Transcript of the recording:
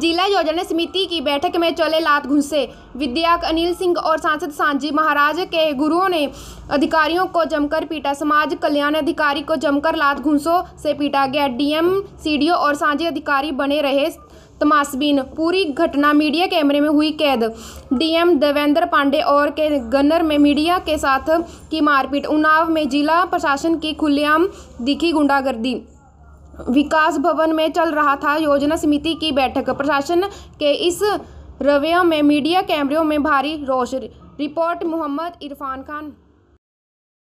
जिला योजना समिति की बैठक में चले लात घुसे विधायक अनिल सिंह और सांसद सांझी महाराज के गुरुओं ने अधिकारियों को जमकर पीटा समाज कल्याण अधिकारी को जमकर लात घुसों से पीटा गया डीएम सीडीओ और सांझी अधिकारी बने रहे तमाशबीन पूरी घटना मीडिया कैमरे में हुई कैद डीएम देवेंद्र पांडे और के गन्नर में मीडिया के साथ की मारपीट उन्नाव में जिला प्रशासन की खुलेआम दिखी गुंडागर्दी विकास भवन में चल रहा था योजना समिति की बैठक प्रशासन के इस रवैया में मीडिया कैमरों में भारी रोश रिपोर्ट मोहम्मद इरफान खान